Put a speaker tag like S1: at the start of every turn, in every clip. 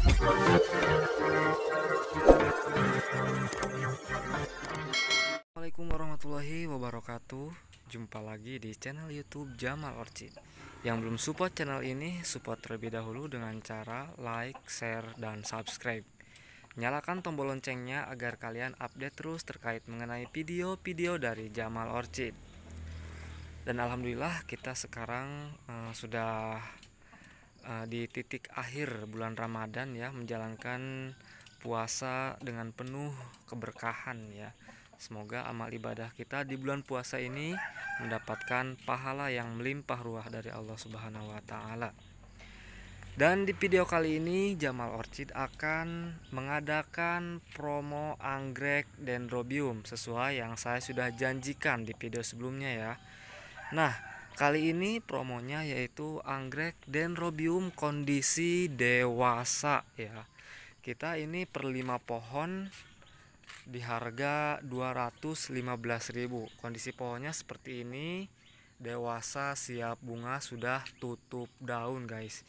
S1: Assalamualaikum warahmatullahi wabarakatuh Jumpa lagi di channel youtube Jamal Orchid Yang belum support channel ini Support terlebih dahulu dengan cara like, share, dan subscribe Nyalakan tombol loncengnya agar kalian update terus terkait mengenai video-video dari Jamal Orchid dan alhamdulillah kita sekarang uh, sudah uh, di titik akhir bulan Ramadan ya menjalankan puasa dengan penuh keberkahan ya. Semoga amal ibadah kita di bulan puasa ini mendapatkan pahala yang melimpah ruah dari Allah Subhanahu wa taala. Dan di video kali ini Jamal Orchid akan mengadakan promo anggrek dendrobium sesuai yang saya sudah janjikan di video sebelumnya ya. Nah, Kali ini promonya yaitu anggrek dan dendrobium kondisi dewasa ya. Kita ini per 5 pohon di harga 215.000. Kondisi pohonnya seperti ini. Dewasa siap bunga sudah tutup daun, guys.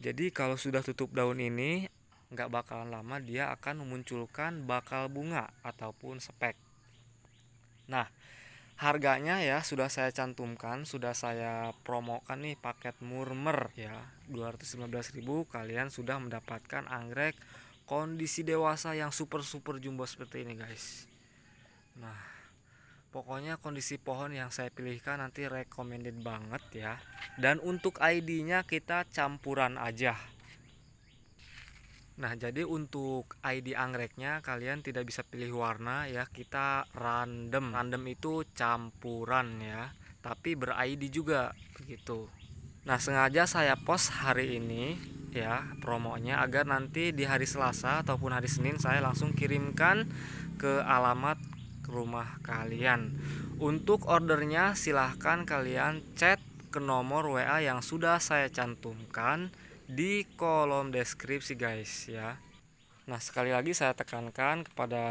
S1: Jadi kalau sudah tutup daun ini nggak bakalan lama dia akan memunculkan bakal bunga ataupun spek. Nah, harganya ya sudah saya cantumkan sudah saya promokan nih paket murmer ya 219.000 kalian sudah mendapatkan anggrek kondisi dewasa yang super super jumbo seperti ini guys nah pokoknya kondisi pohon yang saya pilihkan nanti recommended banget ya dan untuk ID nya kita campuran aja Nah, jadi untuk ID anggreknya kalian tidak bisa pilih warna ya, kita random. Random itu campuran ya, tapi ber-ID juga begitu. Nah, sengaja saya post hari ini ya promonya agar nanti di hari Selasa ataupun hari Senin saya langsung kirimkan ke alamat rumah kalian. Untuk ordernya silahkan kalian chat ke nomor WA yang sudah saya cantumkan di kolom deskripsi guys ya nah sekali lagi saya tekankan kepada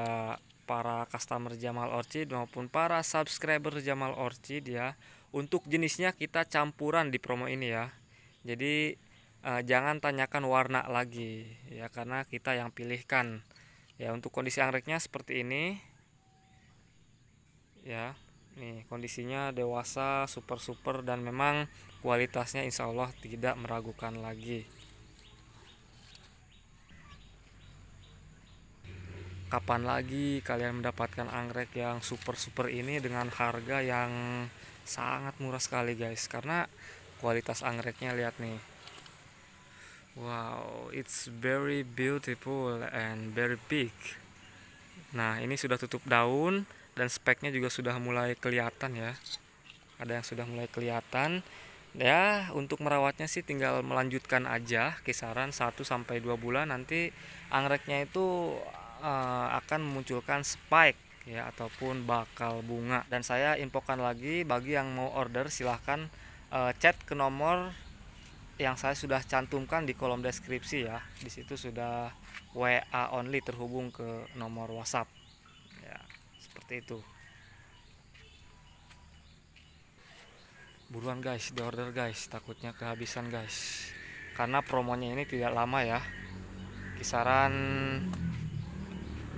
S1: para customer Jamal Orchid maupun para subscriber Jamal Orchid ya untuk jenisnya kita campuran di promo ini ya jadi eh, jangan tanyakan warna lagi ya karena kita yang pilihkan ya untuk kondisi anggreknya seperti ini ya nih kondisinya dewasa super super dan memang kualitasnya insya Allah tidak meragukan lagi kapan lagi kalian mendapatkan anggrek yang super super ini dengan harga yang sangat murah sekali guys karena kualitas anggreknya lihat nih Wow, it's very beautiful and very big. Nah, ini sudah tutup daun dan speknya juga sudah mulai kelihatan ya ada yang sudah mulai kelihatan ya untuk merawatnya sih tinggal melanjutkan aja kisaran 1 sampai 2 bulan nanti anggreknya itu uh, akan memunculkan spike ya ataupun bakal bunga dan saya infokan lagi bagi yang mau order silahkan uh, chat ke nomor yang saya sudah cantumkan di kolom deskripsi ya di situ sudah WA only terhubung ke nomor WhatsApp seperti itu buruan guys di order guys takutnya kehabisan guys karena promonya ini tidak lama ya kisaran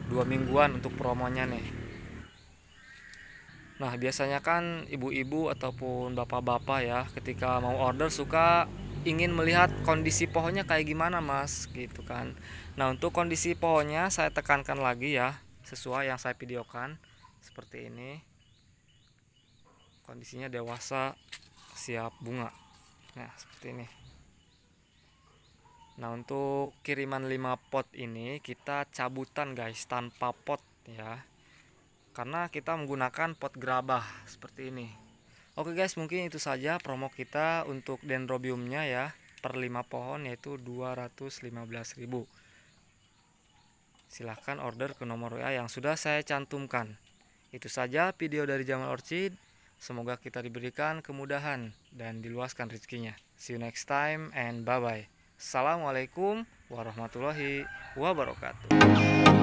S1: dua mingguan untuk promonya nih nah biasanya kan ibu-ibu ataupun bapak-bapak ya ketika mau order suka ingin melihat kondisi pohonnya kayak gimana mas gitu kan nah untuk kondisi pohonnya saya tekankan lagi ya sesuai yang saya videokan seperti ini kondisinya dewasa siap bunga nah seperti ini nah untuk kiriman 5 pot ini kita cabutan guys tanpa pot ya karena kita menggunakan pot gerabah seperti ini oke guys mungkin itu saja promo kita untuk dendrobiumnya ya per 5 pohon yaitu 215.000 silahkan order ke nomor WA yang sudah saya cantumkan itu saja video dari Jamal Orchid. Semoga kita diberikan kemudahan dan diluaskan rezekinya. See you next time and bye-bye. Assalamualaikum warahmatullahi wabarakatuh.